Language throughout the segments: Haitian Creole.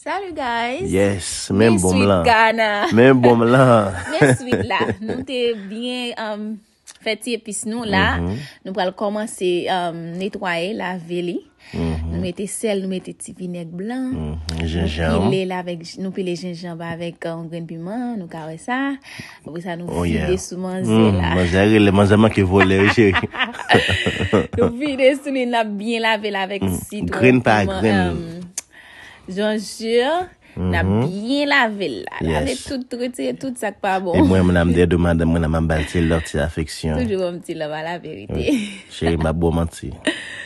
Salou guys! Yes! Mèm bom lan! Mèm bom lan! Mèm bom lan! Mèm bom lan! Nou te byen feti epis nou la. Nou pral koman se netwaye la veli. Mm-hmm. Nou mette sel, nou mette ti vinek blan. Genjan. Nou pele genjan ba avek on gren piman. Nou kawè sa. Bobe sa nou fide sou manze la. Manze rele, manze manke vole. Nou fide sou nen la byen la vela avek si. Gren pa gren li. Janjur, nan biye lavel la, lave tout triti, tout sakpa bon E mwen mwen amde domande, mwen mwen mwen bante lor ti afeksyon Toujou mwen ti lova la verite Che, mwen mwen mante,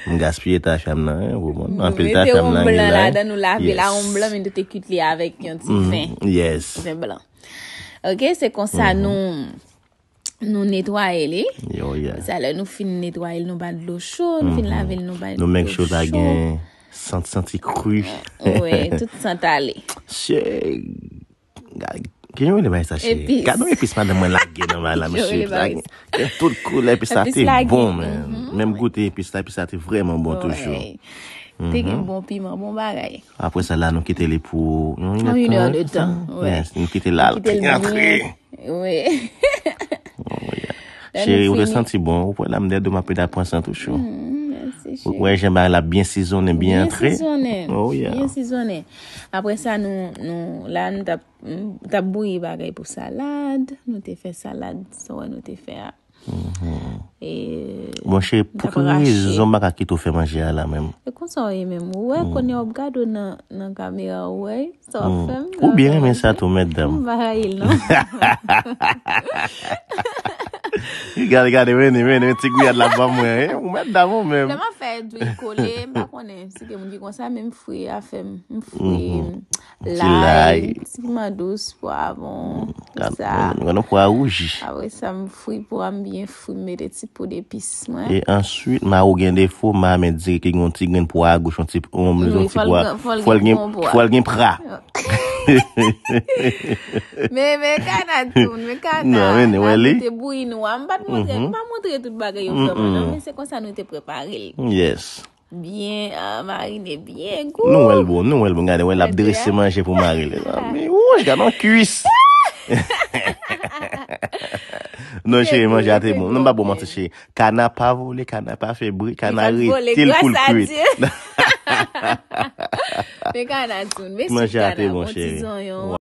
mwen gaspye ta cham nan, mwen mwen mante Mwen mwete oum blan la dan nou lavel la, oum blan men nou te kutli avek yon ti fin Yes Ok, se kon sa nou netwaye li Yo ya Sa le nou fin netwaye nou bade lochon, fin lavel nou bade lochon Nou menk chot agen Senti kru. Ouè, tout senta le. Che, gade, genyo le baise a che? Gade ou epis ma demwen lage nan ba la mèche? Genyo le baise. Tout kru la epis ate bon mè. Mèm goute epis ta epis ate vremen bon toujou. Ouè, teke m bon piman, bon bagay. Apre sa la nou kite le pou. Ou yon nou an de tan. Ouye, nou kite lal. Kite lal. Kite lal. Ouye. Che, ou de senti bon. Ou pou la m de do m apè da pwansan toujou. Ouye. Ouye, jen ba la bien sizone, bien tre. Bien sizone, oh, bien sizone. Apre sa nou, nou, la nou ta bouye bagay pou salade. Nou te fe salade, souwe nou te fe a... Mwenche, poukou yon zon baka ki tou fe manje a la menm? E kon son yon menm? Ouye, kon yon ob gado nan kamira ouye, soufem. Mm. Ou bien men sa tou menm dam? Mba ha il nan. Gade gade men, men, men, ti kou ya d la pa mwen, eh? ou mèt da mwen mèm. Jè mè fè, dwi kole, mè kone, si ke moun di gwa sa, mè m fwé a fèm, m fwé lai, tiki mè douz pou avon, sa. Gwa nou pou a ouji. Awe sa m fwé pou ambyen fwé, mè de ti pou depis mwen. E answit, mè ou gènde fò, mè mè di ki gwen ti gwen pou a gouj, ou mè djon ti pou a... Fwè lgen prè. Ok. Mwen mwen kana tun Mwen kana An te bou in wan Mwen pa mwotre tout bagay yon fèmon Mwen mhm. se kon sa nou te prepare ah, Bon Mwen lèp driss manje pou mwen Mwen jgan an kuis Non chère mwen jatè mwen Mwen ba mwen mwotre chère Kana pa vole, kana pa febri, kana ri Til pou lkwit Mwen jate mwen che.